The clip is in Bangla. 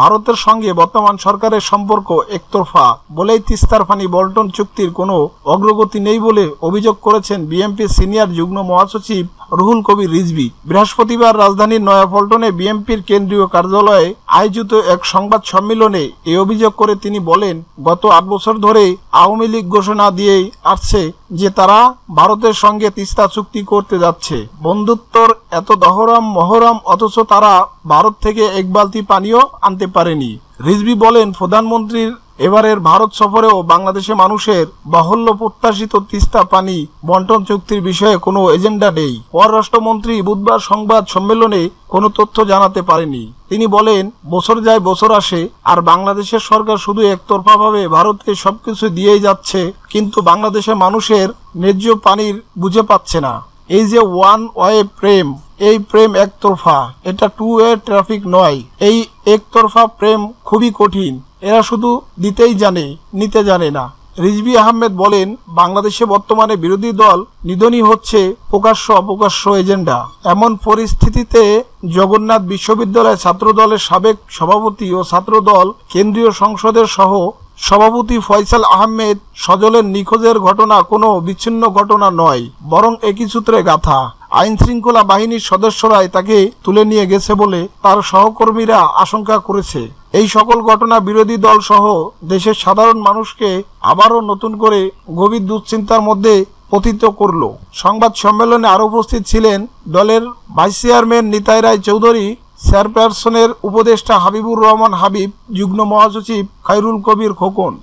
ভারতের সঙ্গে বর্তমান সরকারের সম্পর্ক একতরফা বলেই তিস্তার ফানি বল্টন চুক্তির কোনো অগ্রগতি নেই বলে অভিযোগ করেছেন বিএনপি সিনিয়র যুগ্ম মহাসচিব রুহুল কবির রিজবি বৃহস্পতিবার রাজধানীর নয়া পল্টনে বিএনপির কেন্দ্রীয় কার্যালয়ে আয়োজিত এক সংবাদ সম্মেলনে এই অভিযোগ করে তিনি বলেন গত আট বছর ধরে আওয়ামী লীগ ঘোষণা দিয়ে আসছে যে তারা ভারতের সঙ্গে তিস্তা চুক্তি করতে যাচ্ছে বন্ধুত্বর এত দহরম মহরম অথচ তারা ভারত থেকে এক বালতি পানিও আনতে পারেনি রিজবি বলেন প্রধানমন্ত্রীর এবারের ভারত সফরেও বাংলাদেশে মানুষের বাহুল্য প্রত্যাশিত তিস্তা পানি বন্টন চুক্তির বিষয়ে কোনো এজেন্ডা নেই পররাষ্ট্রমন্ত্রী বুধবার সংবাদ সম্মেলনে কোনো তথ্য জানাতে পারেনি তিনি বলেন বছর যায় বছর আসে আর বাংলাদেশের সরকার শুধু একতরফাভাবে ভারতকে সবকিছু দিয়েই যাচ্ছে কিন্তু বাংলাদেশের মানুষের ন্যায্য পানির বুঝে পাচ্ছে না এই যে ওয়ান ওয়ে প্রেম এই প্রেম একতরফা এটা টু ওয়ে ট্রাফিক নয় এই একতরফা প্রেম খুবই কঠিন এরা শুধু দিতেই জানে নিতে জানে না রিজবি আহমেদ বলেন বাংলাদেশে বর্তমানে বিরোধী দল নিধনই হচ্ছে প্রকাশ্য অপকাশ্য এজেন্ডা এমন পরিস্থিতিতে জগন্নাথ বিশ্ববিদ্যালয় ছাত্রদলের সাবেক সভাপতি ও ছাত্রদল কেন্দ্রীয় সংসদের সহ সভাপতি ফয়সাল আহমেদ সজলের নিখোঁজের ঘটনা কোনো বিচ্ছিন্ন ঘটনা নয় বরং একই সূত্রে গাথা আইন শৃঙ্খলা বাহিনীর সদস্যরাই তাকে তুলে নিয়ে গেছে বলে তার সহকর্মীরা আশঙ্কা করেছে এই সকল ঘটনা বিরোধী দল সহ দেশের সাধারণ মানুষকে আবারও নতুন করে গভীর দুশ্চিন্তার মধ্যে পতিত করল সংবাদ সম্মেলনে আরও উপস্থিত ছিলেন দলের ভাইস চেয়ারম্যান নিতাই রায় চৌধুরী চেয়ারপারসনের উপদেষ্টা হাবিবুর রহমান হাবিব যুগ্ম মহাসচিব খাইরুল কবির খোকন